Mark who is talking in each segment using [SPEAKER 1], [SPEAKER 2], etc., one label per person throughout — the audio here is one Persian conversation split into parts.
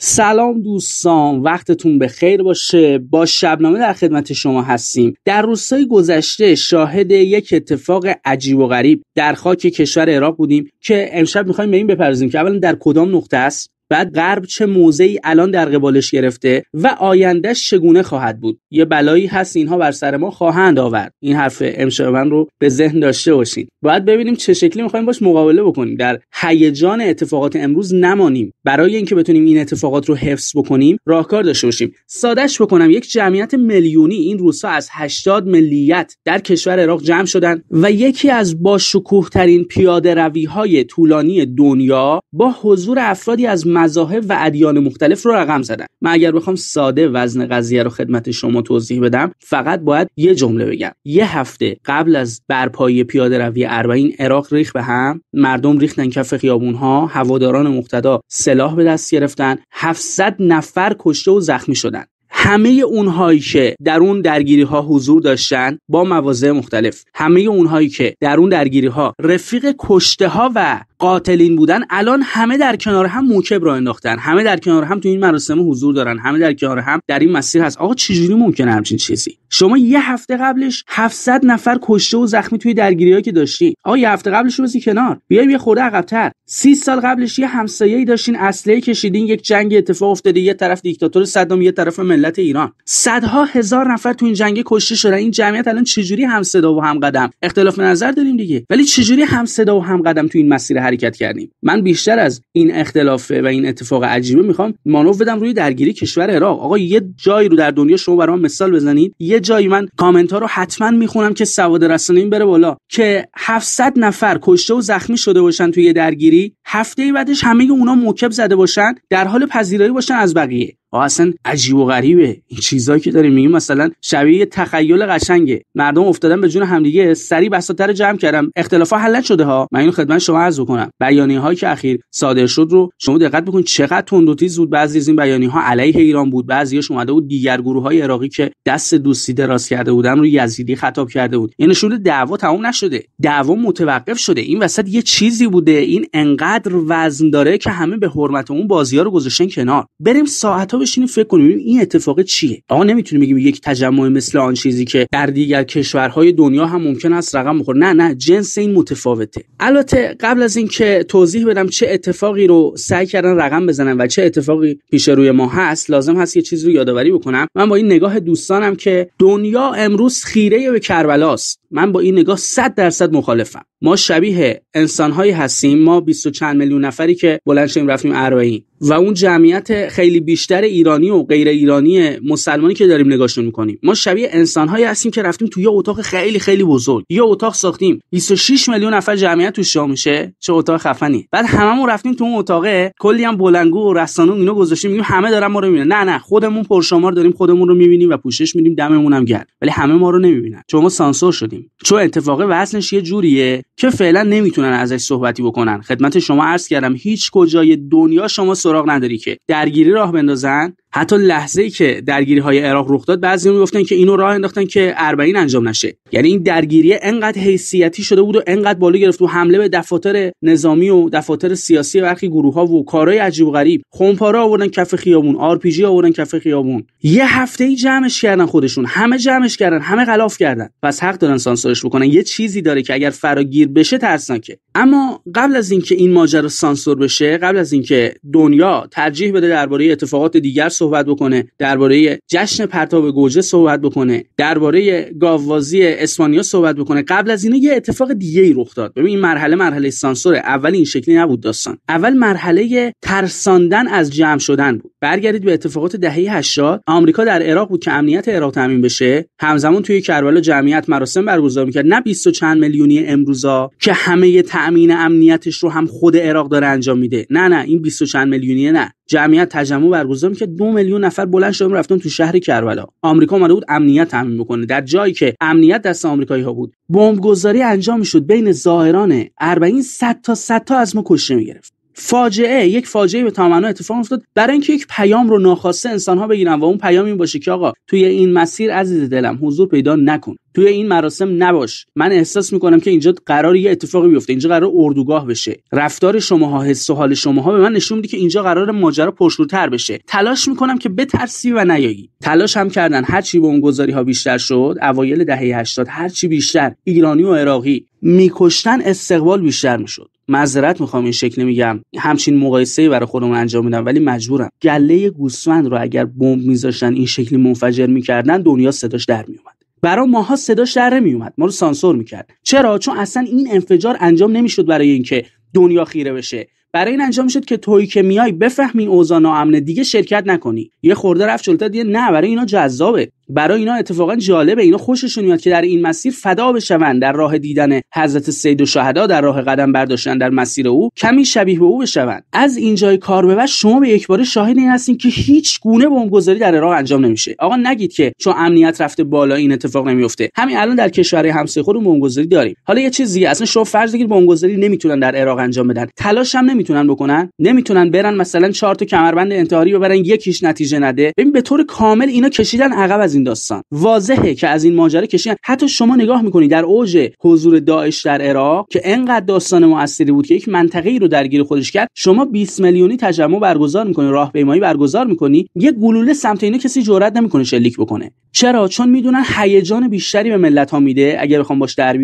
[SPEAKER 1] سلام دوستان وقتتون به خیر باشه با شبنامه در خدمت شما هستیم در روزهای گذشته شاهد یک اتفاق عجیب و غریب در خاک کشور عراق بودیم که امشب میخوایم به این بپردازیم که اولا در کدام نقطه است بعد غرب چه موضعی الان در قبالش گرفته و آیندهش چگونه خواهد بود یه بلایی هست اینها بر سر ما خواهند آورد این حرف امشب من رو به ذهن داشته باشین باید ببینیم چه شکلی میخوایم باش مقابله بکنیم در هیجان اتفاقات امروز نمانیم برای اینکه بتونیم این اتفاقات رو حفظ بکنیم راهکار داشته باشیم سادش بکنم یک جمعیت میلیونی این روزها از 80 ملیت در کشور عراق جمع شدن و یکی از با شکوه ترین پیاده روی های طولانی دنیا با حضور افرادی از مذاهب و ادیان مختلف رو رقم زدن من اگر بخوام ساده وزن قضیه رو خدمت شما توضیح بدم فقط باید یه جمله بگم یه هفته قبل از برپایی پیاده روی اربعین عراق ریخ به هم مردم ریختن کف خیابون ها هواداران مقتدا سلاح به دست گرفتن 700 نفر کشته و زخمی شدن همه اونهایی که در اون درگیری ها حضور داشتن با مواضع مختلف همه اونهایی که در اون درگیری ها رفیق کشته ها و قاتلین بودن الان همه در کنار هم موکب را انداختن همه در کنار هم تو این مراسم حضور دارن همه در کنار هم در این مسیر هست آقا چجوری ممکنه همچین چیزی شما یه هفته قبلش 700 نفر کشته و زخمی توی درگیریایی که داشتی آقا یه هفته قبلش بسی کنار بیایم یه خورده عقبتر 30 سال قبلش یه همسایه‌ای داشتین اصله کشیدین یک جنگ اتفاق افتاده یه طرف دیکتاتور صدام یه طرف ملت ایران صدها هزار نفر تو این جنگ کشته شدن این جمعیت الان چجوری هم صدا و هم قدم اختلاف نظر داریم دیگه ولی چجوری هم صدا و هم قدم تو این مسیر حرکت کردیم من بیشتر از این اختلاف و این اتفاق عجیبه میخوام مانو بدم روی درگیری کشور عراق آقا یه جایی رو در دنیا شما برام مثال بزنید یه جایی من کامنت ها رو حتما میخونم که سواد رسانه بره بالا که 700 نفر کشته و زخمی شده باشن توی درگیری هفته بعدش همه اونا موکب زده باشن در حال پذیرایی باشن از بقیه آه اصلا عجیب و غریبه این چیزایی که داریم میگیم مثلا شبیه یه تخیل قشنگه مردم افتادن به جون همدیگه سری بساطر جمع کردم اختلافا حل شده ها من اینو خدمت شما عرض کنم بیانیه هایی که اخیر صادر شد رو شما دقت بکنید چقدر تند و تیز بود بعضی از این بیانیه ها علیه ایران بود بعضیش اومده بود دیگر گروه های عراقی که دست دوستی دراز کرده بودن رو یزیدی خطاب کرده بود یعنی شده دعوا تموم نشده دعوا متوقف شده این وسط یه چیزی بوده این انقدر وزن داره که همه به حرمت اون بازی ها رو گذاشتن کنار بریم ساعت بشینیم فکر کنیم این اتفاق چیه آقا نمیتونیم بگیم یک تجمع مثل آن چیزی که در دیگر کشورهای دنیا هم ممکن است رقم بخوره نه نه جنس این متفاوته البته قبل از اینکه توضیح بدم چه اتفاقی رو سعی کردن رقم بزنم و چه اتفاقی پیش روی ما هست لازم هست یه چیزی رو یادآوری بکنم من با این نگاه دوستانم که دنیا امروز خیره به کربلاست من با این نگاه 100 درصد مخالفم ما شبیه انسانهایی هستیم ما 20 چند میلیون نفری که بلند شدیم رفتیم اربعین و اون جمعیت خیلی بیشتر ایرانی و غیر ایرانی مسلمانی که داریم نگاهشون میکنیم ما شبیه انسانهایی هستیم که رفتیم توی یه اتاق خیلی خیلی بزرگ یه اتاق ساختیم 26 میلیون نفر جمعیت توش جا میشه چه اتاق خفنی بعد هممون رفتیم تو اون اتاقه کلی هم بلنگو و رسانه و اینا گذاشتیم میگیم همه دارن ما رو میبینن نه نه خودمون پرشمار داریم خودمون رو میبینیم و پوشش میدیم دممون هم گرد ولی همه ما رو نمیبینن چون ما سانسور شدیم چون اتفاق وزنش یه جوریه که فعلا نمیتونن ازش صحبتی بکنن خدمت شما عرض کردم هیچ کجای دنیا شما سراغ نداری که درگیری راه بندازن حتی لحظه که درگیری های عراق رخ داد بعضی میگفتن که اینو راه انداختن که اربعین انجام نشه یعنی این درگیری انقدر حیثیتی شده بود و انقدر بالا گرفت و حمله به دفاتر نظامی و دفاتر سیاسی برخی گروه ها و کارهای عجیب و غریب خمپاره آوردن کف خیابون آر پی جی آوردن کف خیابون یه هفته ای جمعش کردن خودشون همه جمعش کردن همه غلاف کردن پس حق دارن سانسورش بکنن یه چیزی داره که اگر فراگیر بشه ترسناکه اما قبل از اینکه این, این ماجرا سانسور بشه قبل از اینکه دنیا ترجیح بده درباره اتفاقات دیگر صحبت بکنه درباره جشن پرتاب گوجه صحبت بکنه درباره گاووازی اسپانیا صحبت بکنه قبل از اینا یه اتفاق دیگه ای رخ داد ببین این مرحله مرحله سانسور اول این شکلی نبود داستان اول مرحله ترساندن از جمع شدن بود برگردید به اتفاقات دهه 80 آمریکا در عراق بود که امنیت عراق تامین بشه همزمان توی کربلا جمعیت مراسم برگزار میکرد نه 20 و چند میلیونی امروزا که همه تامین امنیتش رو هم خود عراق داره انجام میده نه نه این 20 چند میلیونی نه جمعیت تجمع برگزار میکرد میلیون نفر بلند شدن رفتن تو شهر کربلا آمریکا اومده بود امنیت تامین بکنه در جایی که امنیت دست آمریکایی ها بود بمبگذاری انجام شد بین ظاهران اربعین 100 تا 100 تا از ما کشته میگرفت فاجعه یک فاجعه به تمنا اتفاق افتاد برای اینکه یک پیام رو ناخواسته ها بگیرن و اون پیام این باشه که آقا توی این مسیر عزیز دلم حضور پیدا نکن توی این مراسم نباش من احساس میکنم که اینجا قرار یه اتفاقی بیفته اینجا قرار اردوگاه بشه رفتار شماها حس و حال شماها به من نشون میده که اینجا قرار ماجرا پرشورتر بشه تلاش میکنم که بترسی و نیایی تلاش هم کردن هر چی به اون گذاری ها بیشتر شد اوایل دهه 80 هر چی بیشتر ایرانی و عراقی میکشتن استقبال بیشتر میشد معذرت میخوام این شکلی میگم همچین مقایسه برای خودمون انجام میدم ولی مجبورم گله گوسفند رو اگر بمب میذاشتن این شکلی منفجر میکردن دنیا صداش در میومد برای ماها صداش در میومد ما رو سانسور میکرد چرا چون اصلا این انفجار انجام نمیشد برای اینکه دنیا خیره بشه برای این انجام شد که تویی که میای بفهمی اوضاع ناامنه دیگه شرکت نکنی یه خورده رفت جلوتر دیگه نه برای اینا جذابه برای اینا اتفاقا جالبه اینا خوششون میاد که در این مسیر فدا بشون در راه دیدن حضرت سید و شهدا در راه قدم برداشتن در مسیر او کمی شبیه به او بشون از اینجای کار به بعد شما به یکباره شاهد این هستین که هیچ گونه بمبگذاری در راه انجام نمیشه آقا نگید که چون امنیت رفته بالا این اتفاق نمیفته همین الان در کشور همسایه خود بمبگذاری داریم حالا یه چیزی اصلا شما فرض بگیرید بمبگذاری نمیتونن در عراق انجام بدن تلاش هم نمیتونن بکنن نمیتونن برن مثلا چهار تا کمربند انتحاری ببرن یکیش نتیجه نده ببین به طور کامل اینا کشیدن عقب از این داستان واضحه که از این ماجرا کشیدن حتی شما نگاه میکنی در اوج حضور داعش در عراق که انقدر داستان موثری بود که یک منطقه ای رو درگیر خودش کرد شما 20 میلیونی تجمع برگزار میکنی راهپیمایی برگزار میکنی یه گلوله سمت اینا کسی جرئت نمیکنه شلیک بکنه چرا چون میدونن هیجان بیشتری به ملت ها میده اگر بخوام باش در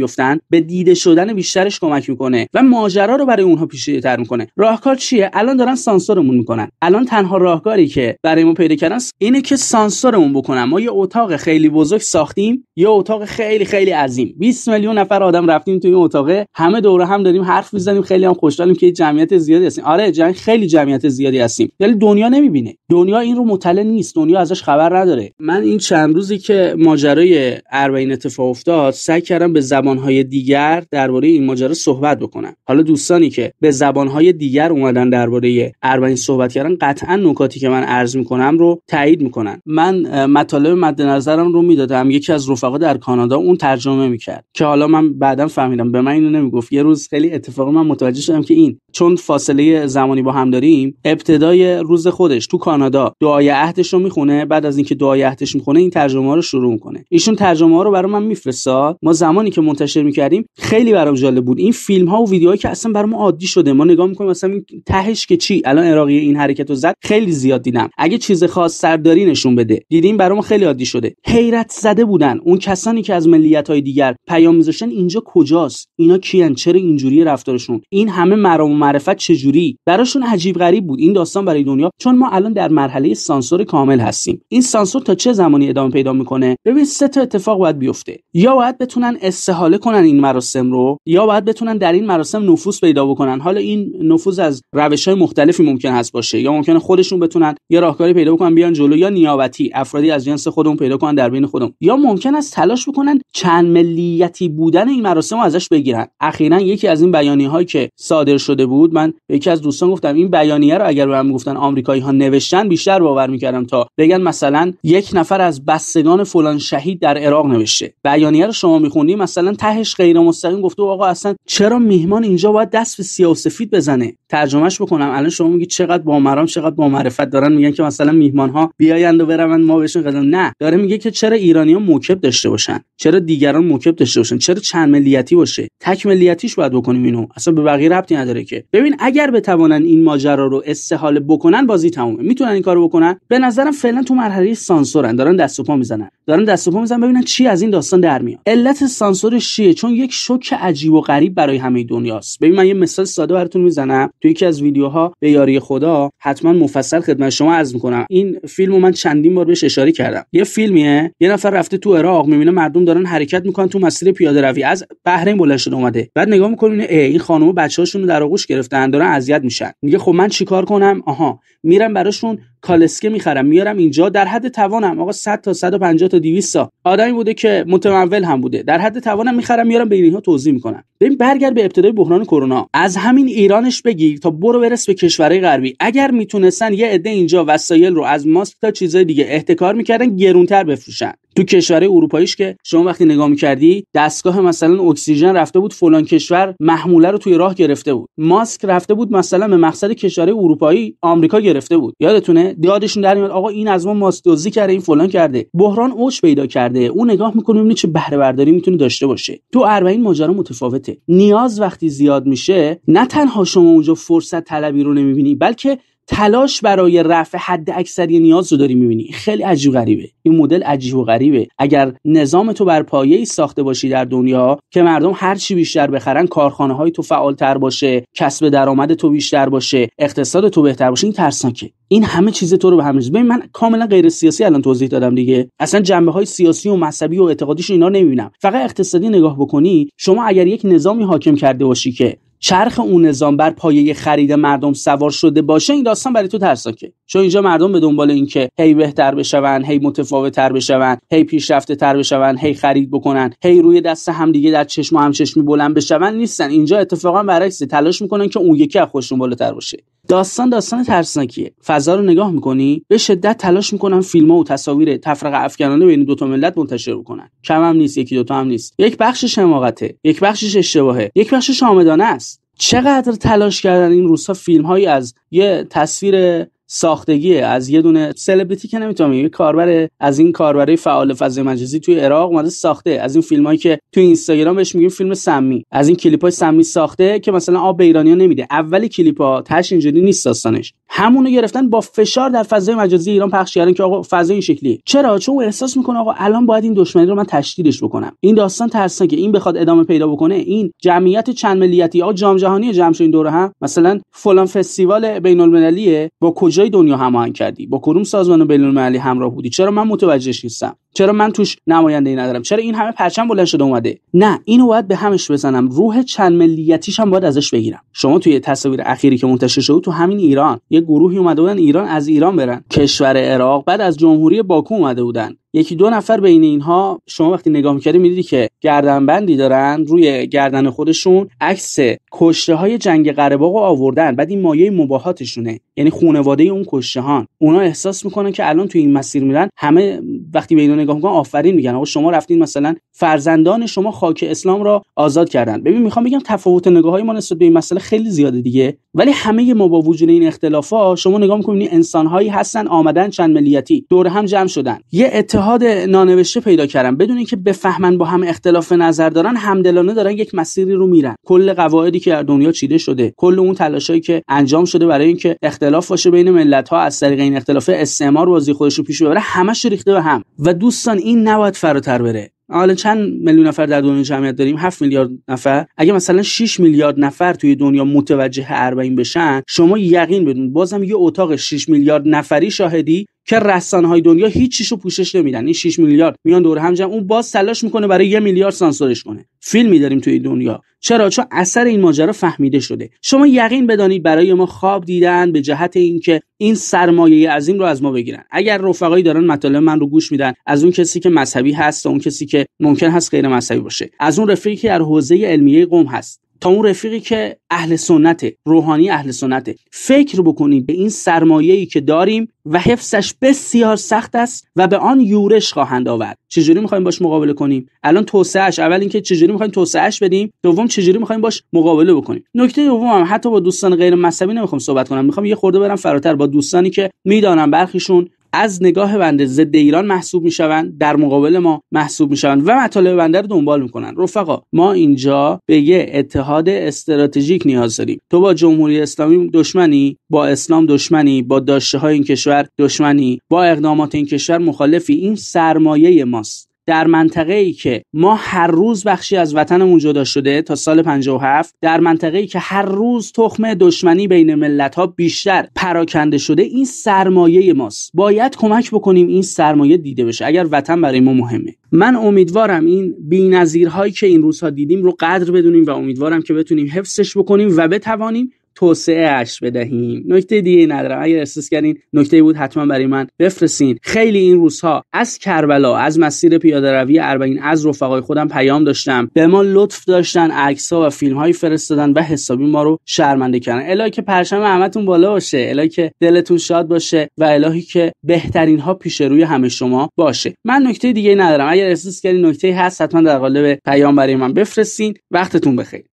[SPEAKER 1] به دیده شدن بیشترش کمک میکنه و ماجرا رو برای اونها تر میکنه میکنه راهکار چیه الان دارن سانسورمون میکنن الان تنها راهکاری که برای ما پیدا کردن اینه که سانسورمون بکنن ما یه اتاق خیلی بزرگ ساختیم یه اتاق خیلی خیلی عظیم 20 میلیون نفر آدم رفتیم توی این اتاق همه دوره هم داریم حرف میزنیم خیلی هم خوشحالیم که جمعیت زیادی هستیم آره جنگ خیلی جمعیت زیادی هستیم ولی دنیا نمیبینه دنیا این رو مطلع نیست دنیا ازش خبر نداره من این چند روزی که ماجرای اربعین اتفاق افتاد سعی کردم به زبانهای دیگر درباره این ماجرا صحبت بکنم حالا دوستانی که به زبانهای دیگر اومدن درباره اربعین صحبت کردن قطعا نکاتی که من عرض میکنم رو تایید میکنن من مطالب مد نظرم رو میدادم یکی از رفقا در کانادا اون ترجمه میکرد که حالا من بعدا فهمیدم به من اینو نمیگفت یه روز خیلی اتفاقی من متوجه شدم که این چون فاصله زمانی با هم داریم ابتدای روز خودش تو کانادا دعای عهدش رو میخونه بعد از اینکه دعای عهدش میخونه این ترجمه رو شروع میکنه ایشون ترجمه ها رو برای من میفرستا ما زمانی که منتشر میکردیم خیلی برام جالب بود این فیلم ها و ویدیوهایی که اصلا برام عادی شده ما نگاه کن مثلا تهش که چی الان عراقی این حرکت رو زد خیلی زیاد دیدم اگه چیز خاص سرداری نشون بده دیدیم برام خیلی عادی شده حیرت زده بودن اون کسانی که از ملیت های دیگر پیام میذاشتن اینجا کجاست اینا کیان چرا اینجوری رفتارشون این همه مرام و معرفت چجوری براشون عجیب غریب بود این داستان برای دنیا چون ما الان در مرحله سانسور کامل هستیم این سانسور تا چه زمانی ادامه پیدا میکنه ببین سه تا اتفاق باید بیفته یا باید بتونن استحاله کنن این مراسم رو یا باید بتونن در این مراسم نفوذ پیدا بکنن حالا این نفوذ از روش های مختلفی ممکن هست باشه یا ممکنه خودشون بتونن یا راهکاری پیدا بکنن بیان جلو یا نیابتی افرادی از جنس خودمون پیدا کنن در بین خودمون یا ممکن است تلاش بکنن چند ملیتی بودن این مراسم رو ازش بگیرن اخیرا یکی از این بیانیه هایی که صادر شده بود من یکی از دوستان گفتم این بیانیه رو اگر به من گفتن آمریکایی ها نوشتن بیشتر باور میکردم تا بگن مثلا یک نفر از بستگان فلان شهید در عراق نوشته بیانیه رو شما میخونی مثلا تهش غیر مستقیم گفته آقا اصلا چرا میهمان اینجا باید دست به سیاه و سفید بزنه منه ترجمهش بکنم الان شما میگی چقدر با مرام چقدر با معرفت دارن میگن که مثلا میهمان ها بیایند و برون ما بهشون قدم نه داره میگه که چرا ایرانی ها موکب داشته باشن چرا دیگران موکب داشته باشن چرا چند ملیتی باشه تک ملیتیش باید بکنیم اینو اصلا به بقیه ربطی نداره که ببین اگر بتوانن این ماجرا رو استحاله بکنن بازی تمومه میتونن این کارو بکنن به نظرم فعلا تو مرحله سانسورن دارن دست و پا میزنن دارن دست و پا میزنن ببینن چی از این داستان در میاد علت سانسور چیه چون یک شوک عجیب و غریب برای همه دنیاست ببین من یه مثال ساده براتون میزنم تو یکی از ویدیوها به یاری خدا حتما مفصل خدمت شما عرض میکنم این فیلمو من چندین بار بهش اشاره کردم یه فیلمیه یه نفر رفته تو عراق میبینه مردم دارن حرکت میکنن تو مسیر پیاده روی از بحرین بلند شده اومده بعد نگاه میکنه این خانم بچه‌هاشون رو در آغوش گرفتن دارن اذیت میشن میگه خب من چیکار کنم آها میرم براشون کالسکه میخرم میارم اینجا در حد توانم آقا 100 تا 150 تا 200 تا آدمی بوده که متمول هم بوده در حد توانم میخرم میارم به اینها توضیح میکنم ببین برگر به ابتدای بحران کرونا از همین ایرانش بگیر تا برو برس به کشورهای غربی اگر میتونستن یه عده اینجا وسایل رو از ماسک تا چیزای دیگه احتکار میکردن گرونتر بفروشن تو کشورهای اروپاییش که شما وقتی نگاه میکردی دستگاه مثلا اکسیژن رفته بود فلان کشور محموله رو توی راه گرفته بود ماسک رفته بود مثلا به مقصد کشور اروپایی آمریکا گرفته بود یادتونه دیادشون در میاد آقا این از ما ماسک دزدی کرده این فلان کرده بحران اوج پیدا کرده او نگاه میکنه ببینید چه بهره برداری میتونه داشته باشه تو اربعین ماجرا متفاوته نیاز وقتی زیاد میشه نه تنها شما اونجا فرصت طلبی رو نمیبینی بلکه تلاش برای رفع حد اکثری نیاز رو داری میبینی خیلی عجیب غریبه این مدل عجیب و غریبه اگر نظام تو بر پایه ساخته باشی در دنیا که مردم هر چی بیشتر بخرن کارخانه های تو تر باشه کسب درآمد تو بیشتر باشه اقتصاد تو بهتر باشه این ترسناکه این همه چیز تو رو به هم ببین من کاملا غیر سیاسی الان توضیح دادم دیگه اصلا جنبه های سیاسی و مذهبی و اعتقادیش اینا نمیبینم فقط اقتصادی نگاه بکنی شما اگر یک نظامی حاکم کرده باشی که چرخ اون نظام بر پایه خرید مردم سوار شده باشه این داستان برای تو ترساکه چون اینجا مردم به دنبال اینکه هی بهتر بشون هی متفاوتتر بشون هی پیشرفته تر بشون هی خرید بکنن هی روی دست دیگه در چشم و همچشمی بلند بشون نیستن اینجا اتفاقا برعکس تلاش میکنن که اون یکی از خودشون بالاتر باشه داستان داستان ترسناکیه فضا رو نگاه میکنی به شدت تلاش میکنن فیلم ها و تصاویر تفرقه افکنانه بین دو ملت منتشر بکنن کم هم نیست یکی دوتا هم نیست یک بخشش حماقته یک بخشش اشتباهه یک بخشش آمدانه است چقدر تلاش کردن این روزها فیلم هایی از یه تصویر ساختگی از یه دونه سلبریتی که نمیتونم یه کاربر از این کاربرای فعال فضای مجازی توی عراق اومده ساخته از این فیلمایی که توی اینستاگرام بهش میگیم فیلم سمی از این کلیپای سمی ساخته که مثلا آب ایرانیا نمیده اولی کلیپا تاش اینجوری نیست داستانش همونو گرفتن با فشار در فضای مجازی ایران پخش کردن که آقا فضای این شکلی چرا چون احساس میکنه آقا الان باید این دشمنی رو من تشدیدش بکنم این داستان ترسان که این بخواد ادامه پیدا بکنه این جمعیت چند ملیتی آقا جام جهانی جمع این دوره هم مثلا فلان فستیوال بین المللیه با کجای دنیا هماهنگ کردی با کدوم سازمان بین المللی همراه بودی چرا من متوجه نیستم چرا من توش نماینده ای ندارم چرا این همه پرچم بلند شده اومده نه اینو باید به همش بزنم روح چند ملیتیش هم باید ازش بگیرم شما توی تصاویر اخیری که منتشر شده تو همین ایران یه گروهی اومده بودن ایران از ایران برن کشور عراق بعد از جمهوری باکو اومده بودن یکی دو نفر بین اینها شما وقتی نگاه میکردی میدیدی که گردنبندی دارن روی گردن خودشون عکس کشته های جنگ قره رو آوردن بعد این مایه مباهاتشونه یعنی خونواده اون کشته ها اونا احساس میکنن که الان توی این مسیر میرن همه وقتی به اینا نگاه میکنن آفرین میگن آقا شما رفتین مثلا فرزندان شما خاک اسلام را آزاد کردن ببین میخوام بگم تفاوت نگاه های ما نسبت به این مسئله خیلی زیاده دیگه ولی همه ما با وجود این ها شما نگاه میکنید انسان هایی هستن آمدن چند ملیتی دور هم جمع شدن یه اتحاد نانوشته پیدا کردن بدون اینکه بفهمن با هم اختلاف نظر دارن همدلانه دارن یک مسیری رو میرن کل قواعدی که در دنیا چیده شده کل اون تلاشایی که انجام شده برای اینکه اختلاف باشه بین ملت ها از طریق این اختلاف استعمار بازی خودش رو پیش ببره همش ریخته به هم و دوستان این نباید فراتر بره حالا چند میلیون نفر در دنیا جمعیت داریم 7 میلیارد نفر اگه مثلا 6 میلیارد نفر توی دنیا متوجه اربعین بشن شما یقین بدون بازم یه اتاق 6 میلیارد نفری شاهدی که رسانه های دنیا هیچ رو پوشش نمیدن این 6 میلیارد میان دور هم اون باز تلاش میکنه برای یه میلیارد سانسورش کنه فیلمی داریم توی دنیا چرا چون اثر این ماجرا فهمیده شده شما یقین بدانید برای ما خواب دیدن به جهت اینکه این سرمایه عظیم رو از ما بگیرن اگر رفقایی دارن مطالب من رو گوش میدن از اون کسی که مذهبی هست اون کسی که ممکن هست غیر مذهبی باشه از اون رفیقی که در حوزه علمیه قوم هست تا اون رفیقی که اهل سنت روحانی اهل سنت فکر بکنید به این ای که داریم و حفظش بسیار سخت است و به آن یورش خواهند آورد چجوری میخوایم باش مقابله کنیم الان توسعهش اول اینکه چجوری میخوایم توسعهش بدیم دوم چجوری میخوایم باش مقابله بکنیم نکته دوم هم حتی با دوستان غیر مذهبی نمیخوام صحبت کنم میخوام یه خورده برم فراتر با دوستانی که میدانم برخیشون از نگاه بنده ضد ایران محسوب میشوند در مقابل ما محسوب میشوند و مطالب بنده رو دنبال میکنن رفقا ما اینجا به یه اتحاد استراتژیک نیاز داریم تو با جمهوری اسلامی دشمنی با اسلام دشمنی با داشته های این کشور دشمنی با اقدامات این کشور مخالفی این سرمایه ماست در منطقه ای که ما هر روز بخشی از وطنمون جدا شده تا سال 57 در منطقه ای که هر روز تخم دشمنی بین ملت ها بیشتر پراکنده شده این سرمایه ماست باید کمک بکنیم این سرمایه دیده بشه اگر وطن برای ما مهمه من امیدوارم این بی‌نظیرهایی که این روزها دیدیم رو قدر بدونیم و امیدوارم که بتونیم حفظش بکنیم و بتوانیم توسعه اش بدهیم نکته دیگه ندارم اگر احساس کردین نکته بود حتما برای من بفرستین خیلی این روزها از کربلا از مسیر پیاده روی اربعین از رفقای خودم پیام داشتم به ما لطف داشتن عکس ها و فیلم هایی فرستادن و حسابی ما رو شرمنده کردن الهی که پرچم همتون بالا باشه الهی که دلتون شاد باشه و الهی که بهترین ها پیش روی همه شما باشه من نکته دیگه ندارم اگر احساس کردین نکته هست حتما در قالب پیام برای من بفرستین وقتتون بخیر